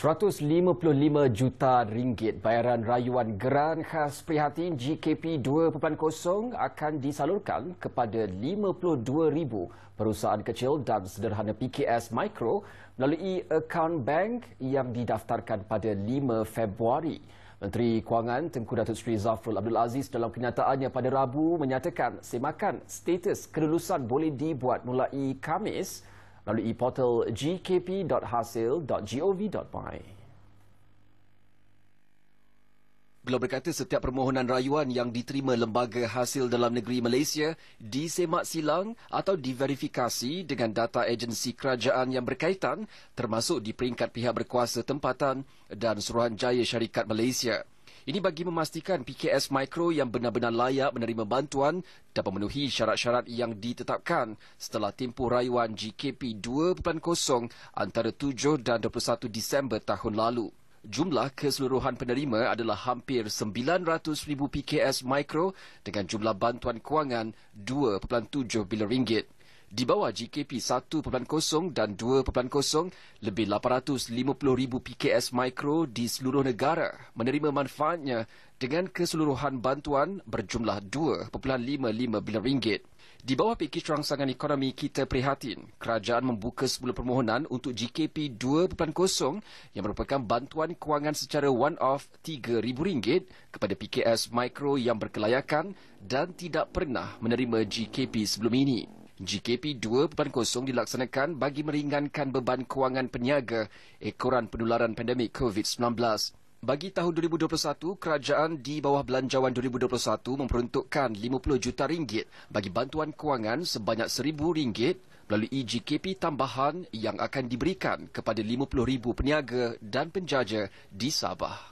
155 juta ringgit bayaran rayuan geran khas prihatin GKP 2.0 akan disalurkan kepada 52,000 perusahaan kecil dan sederhana PKS Mikro melalui akaun bank yang didaftarkan pada 5 Februari. Menteri Kewangan Tengku Datuk Seri Zafrul Abdul Aziz dalam kenyataannya pada Rabu menyatakan semakan status kelulusan boleh dibuat mulai Kamis Lalu e portal gkp.hasil.gov.my. Beliau berkata setiap permohonan rayuan yang diterima lembaga hasil dalam negeri Malaysia disemak silang atau diverifikasi dengan data agensi kerajaan yang berkaitan termasuk di peringkat pihak berkuasa tempatan dan Suruhanjaya Syarikat Malaysia. Ini bagi memastikan PKS Mikro yang benar-benar layak menerima bantuan dan memenuhi syarat-syarat yang ditetapkan setelah tempoh rayuan GKP 2.0 antara 7 dan 21 Disember tahun lalu. Jumlah keseluruhan penerima adalah hampir 900,000 PKS Mikro dengan jumlah bantuan kewangan 2.7 bilion ringgit di bawah GKP 1.0 dan 2.0 lebih 850,000 PKS mikro di seluruh negara menerima manfaatnya dengan keseluruhan bantuan berjumlah 2.55 bilion ringgit. Di bawah pakej rangsangan ekonomi kita prihatin, kerajaan membuka semula permohonan untuk GKP 2.0 yang merupakan bantuan kewangan secara one-off RM3,000 kepada PKS mikro yang berkelayakan dan tidak pernah menerima GKP sebelum ini. GKP 2.0 dilaksanakan bagi meringankan beban kewangan peniaga ekoran penularan pandemik COVID-19. Bagi tahun 2021, kerajaan di bawah belanjawan 2021 memperuntukkan 50 juta ringgit bagi bantuan kewangan sebanyak 1000 ringgit melalui GKP tambahan yang akan diberikan kepada 50,000 peniaga dan penjaja di Sabah.